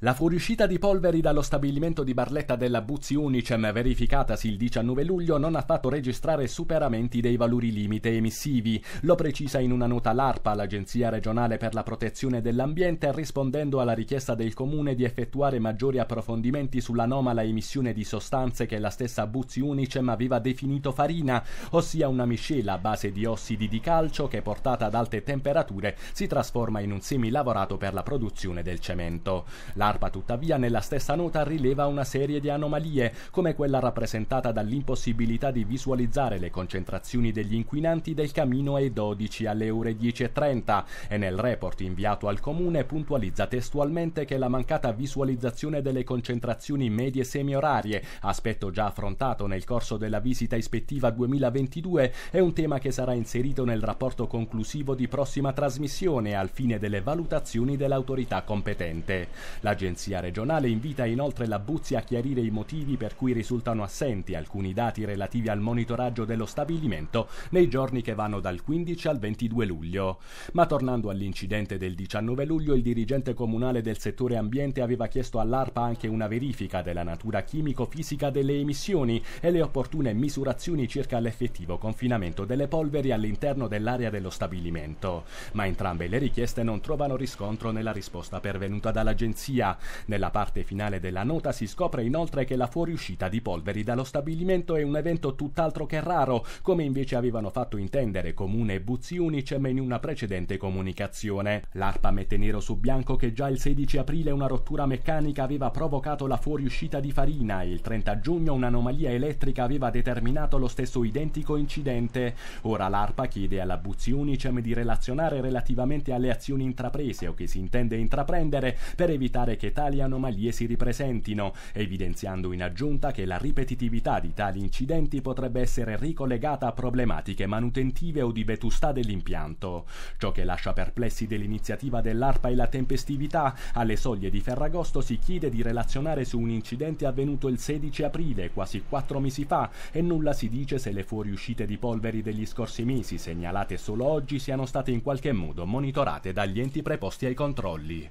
La fuoriuscita di polveri dallo stabilimento di Barletta della Buzzi Unicem, verificatasi il 19 luglio, non ha fatto registrare superamenti dei valori limite emissivi. Lo precisa in una nota l'ARPA, l'Agenzia regionale per la protezione dell'ambiente, rispondendo alla richiesta del comune di effettuare maggiori approfondimenti sull'anomala emissione di sostanze che la stessa Buzzi Unicem aveva definito farina, ossia una miscela a base di ossidi di calcio che portata ad alte temperature si trasforma in un semi lavorato per la produzione del cemento. La L'ARPA tuttavia nella stessa nota rileva una serie di anomalie, come quella rappresentata dall'impossibilità di visualizzare le concentrazioni degli inquinanti del camino E12 alle ore 10.30 e nel report inviato al comune puntualizza testualmente che la mancata visualizzazione delle concentrazioni medie semiorarie, aspetto già affrontato nel corso della visita ispettiva 2022, è un tema che sarà inserito nel rapporto conclusivo di prossima trasmissione al fine delle valutazioni dell'autorità competente. La L'agenzia regionale invita inoltre la Buzzi a chiarire i motivi per cui risultano assenti alcuni dati relativi al monitoraggio dello stabilimento nei giorni che vanno dal 15 al 22 luglio. Ma tornando all'incidente del 19 luglio, il dirigente comunale del settore ambiente aveva chiesto all'ARPA anche una verifica della natura chimico-fisica delle emissioni e le opportune misurazioni circa l'effettivo confinamento delle polveri all'interno dell'area dello stabilimento. Ma entrambe le richieste non trovano riscontro nella risposta pervenuta dall'agenzia Sicilia. Nella parte finale della nota si scopre inoltre che la fuoriuscita di polveri dallo stabilimento è un evento tutt'altro che raro, come invece avevano fatto intendere Comune e Buzzi Unicem in una precedente comunicazione. L'ARPA mette nero su bianco che già il 16 aprile una rottura meccanica aveva provocato la fuoriuscita di farina e il 30 giugno un'anomalia elettrica aveva determinato lo stesso identico incidente. Ora l'ARPA chiede alla Buzzi Unicem di relazionare relativamente alle azioni intraprese o che si intende intraprendere per evitare che tali anomalie si ripresentino, evidenziando in aggiunta che la ripetitività di tali incidenti potrebbe essere ricollegata a problematiche manutentive o di vetustà dell'impianto. Ciò che lascia perplessi dell'iniziativa dell'ARPA è la tempestività. Alle soglie di Ferragosto si chiede di relazionare su un incidente avvenuto il 16 aprile, quasi quattro mesi fa, e nulla si dice se le fuoriuscite di polveri degli scorsi mesi, segnalate solo oggi, siano state in qualche modo monitorate dagli enti preposti ai controlli.